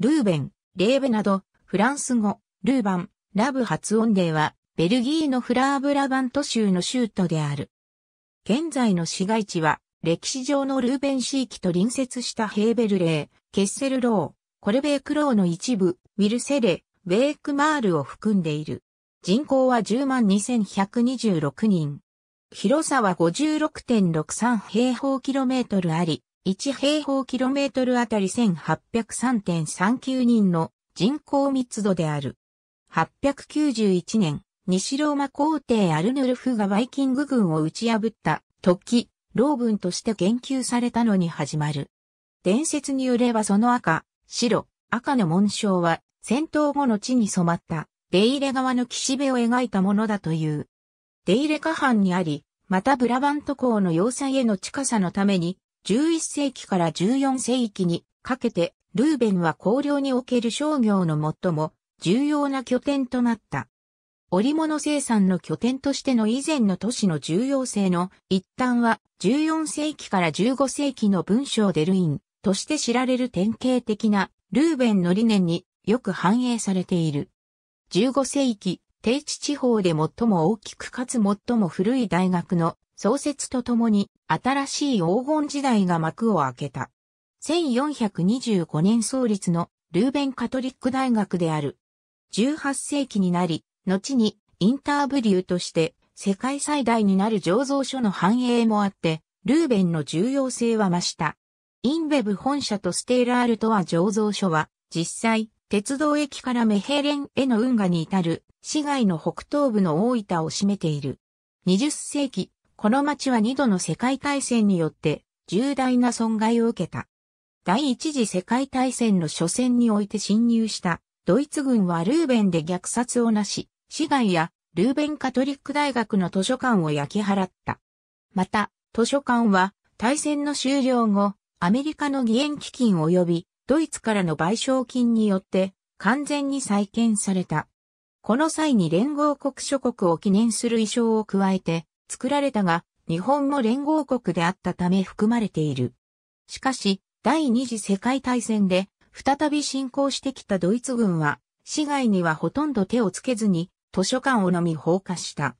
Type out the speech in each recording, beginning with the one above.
ルーベン、レーベなど、フランス語、ルーバン、ラブ発音例は、ベルギーのフラーブラバント州の州都である。現在の市街地は、歴史上のルーベン地域と隣接したヘーベルレー、ケッセルロー、コルベークローの一部、ウィルセレ、ウェークマールを含んでいる。人口は102,126人。広さは56.63平方キロメートルあり、1平方キロメートルあたり1803.39人の人口密度である。891年、西ローマ皇帝アルヌルフがバイキング軍を打ち破った時、老文として言及されたのに始まる。伝説によればその赤、白、赤の紋章は戦闘後の地に染まった出入れ側の岸辺を描いたものだという。出入れ下半にあり、またブラバント港の要塞への近さのために11世紀から14世紀にかけて、ルーベンは工業における商業の最も重要な拠点となった。織物生産の拠点としての以前の都市の重要性の一端は14世紀から15世紀の文章デルインとして知られる典型的なルーベンの理念によく反映されている。15世紀、低地地方で最も大きくかつ最も古い大学の創設とともに新しい黄金時代が幕を開けた。1425年創立のルーベンカトリック大学である。18世紀になり、後にインターブリューとして世界最大になる醸造所の繁栄もあって、ルーベンの重要性は増した。インベブ本社とステーラールとは醸造所は、実際、鉄道駅からメヘレンへの運河に至る、市街の北東部の大分を占めている。20世紀、この町は二度の世界大戦によって重大な損害を受けた。第一次世界大戦の初戦において侵入したドイツ軍はルーベンで虐殺をなし、市街やルーベンカトリック大学の図書館を焼き払った。また、図書館は大戦の終了後、アメリカの義援基金及びドイツからの賠償金によって完全に再建された。この際に連合国諸国を記念する衣装を加えて、作られたが、日本も連合国であったため含まれている。しかし、第二次世界大戦で、再び侵攻してきたドイツ軍は、市外にはほとんど手をつけずに、図書館をのみ放火した。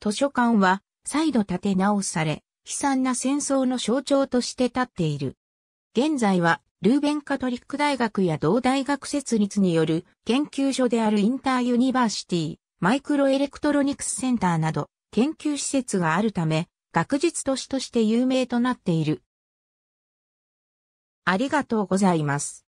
図書館は、再度建て直され、悲惨な戦争の象徴として立っている。現在は、ルーベンカトリック大学や同大学設立による研究所であるインターユニバーシティ、マイクロエレクトロニクスセンターなど、研究施設があるため、学術都市として有名となっている。ありがとうございます。